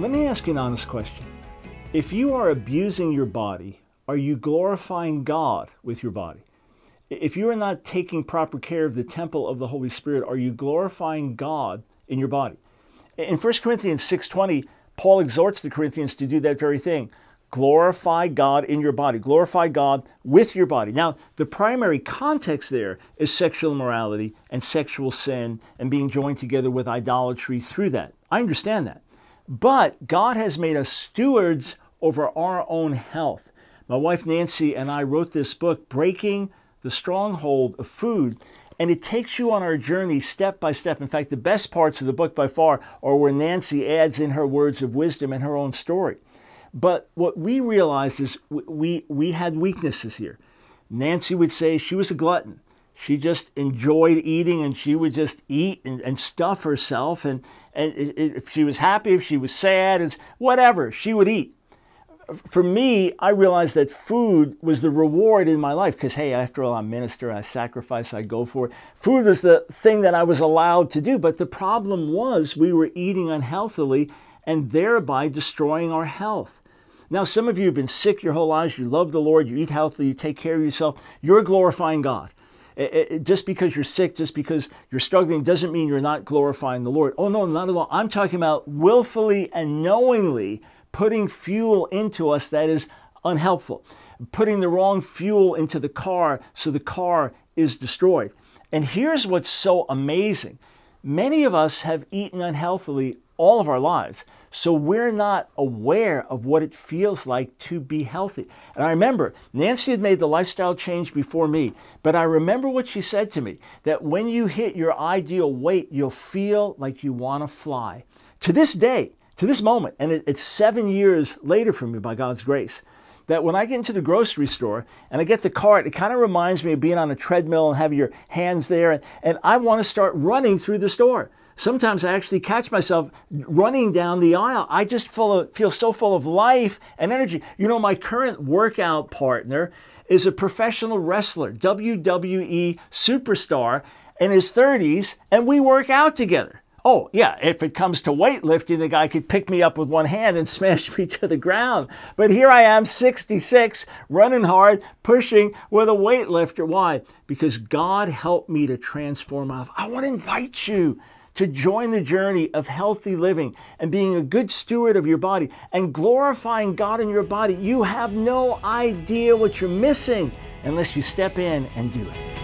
Let me ask you an honest question. If you are abusing your body, are you glorifying God with your body? If you are not taking proper care of the temple of the Holy Spirit, are you glorifying God in your body? In 1 Corinthians 6:20, Paul exhorts the Corinthians to do that very thing. Glorify God in your body. Glorify God with your body. Now, the primary context there is sexual immorality and sexual sin and being joined together with idolatry through that. I understand that. But God has made us stewards over our own health. My wife Nancy and I wrote this book, Breaking the Stronghold of Food, and it takes you on our journey step by step. In fact, the best parts of the book by far are where Nancy adds in her words of wisdom and her own story. But what we realized is we, we had weaknesses here. Nancy would say she was a glutton she just enjoyed eating and she would just eat and, and stuff herself and, and if she was happy if she was sad it's whatever she would eat for me i realized that food was the reward in my life because hey after all i'm minister i sacrifice i go for it food was the thing that i was allowed to do but the problem was we were eating unhealthily and thereby destroying our health now some of you have been sick your whole lives you love the lord you eat healthy you take care of yourself you're glorifying god it, it, just because you're sick, just because you're struggling, doesn't mean you're not glorifying the Lord. Oh, no, not at all. I'm talking about willfully and knowingly putting fuel into us that is unhelpful, putting the wrong fuel into the car so the car is destroyed. And here's what's so amazing many of us have eaten unhealthily all of our lives. So we're not aware of what it feels like to be healthy. And I remember Nancy had made the lifestyle change before me, but I remember what she said to me that when you hit your ideal weight, you'll feel like you want to fly. To this day, to this moment, and it, it's seven years later for me by God's grace, that when I get into the grocery store and I get the cart, it kind of reminds me of being on a treadmill and having your hands there. And, and I want to start running through the store. Sometimes I actually catch myself running down the aisle. I just of, feel so full of life and energy. You know, my current workout partner is a professional wrestler, WWE superstar in his 30s, and we work out together. Oh, yeah, if it comes to weightlifting, the guy could pick me up with one hand and smash me to the ground. But here I am, 66, running hard, pushing with a weightlifter. Why? Because God helped me to transform my life. I want to invite you to join the journey of healthy living and being a good steward of your body and glorifying God in your body, you have no idea what you're missing unless you step in and do it.